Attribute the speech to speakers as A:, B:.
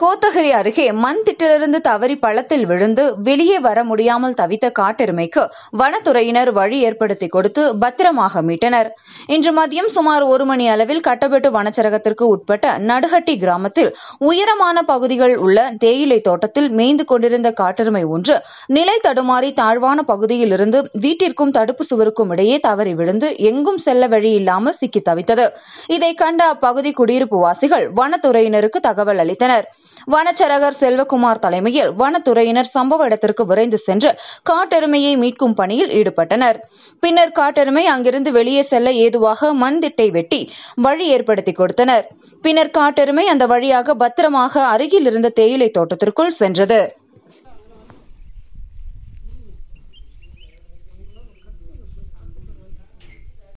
A: கோத்தகிரி அருகே மண் திட்டிலிருந்து தவறி பழத்தில் விழுந்து வெளியே வர முடியாமல் தவித்த காட்டெருமைக்கு வனத்துறையினர் வழி ஏற்படுத்தி கொடுத்து பத்திரமாக மீட்டனர் இன்று மதியம் சுமார் ஒரு மணி அளவில் கட்டப்பட்டு வனச்சரகத்திற்கு உட்பட்ட நடுகட்டி கிராமத்தில் உயரமான பகுதிகள் உள்ள தேயிலை தோட்டத்தில் மேய்ந்து கொண்டிருந்த காட்டெருமை ஒன்று நிலை தடுமாறி தாழ்வான பகுதியில் இருந்து வீட்டிற்கும் தடுப்பு சுவருக்கும் இடையே தவறி விழுந்து எங்கும் செல்ல வழியில்லாமல் சிக்கி தவித்தது இதை கண்ட அப்பகுதி குடியிருப்பு வாசிகள் வனத்துறையினருக்கு தகவல் அளித்தனர் வனச்சரகர் செல்வகுமார் தலைமையில் வனத்துறையினர் சம்பவ இடத்திற்கு விரைந்து சென்று காட்டெருமையை மீட்கும் பணியில் ஈடுபட்டனர் பின்னர் காட்டெருமை அங்கிருந்து வெளியே செல்ல ஏதுவாக மண் திட்டை வெட்டி வழி ஏற்படுத்தி கொடுத்தனர் பின்னர் காட்டெருமை அந்த வழியாக பத்திரமாக அருகில் இருந்த தேயிலை தோட்டத்திற்குள் சென்றது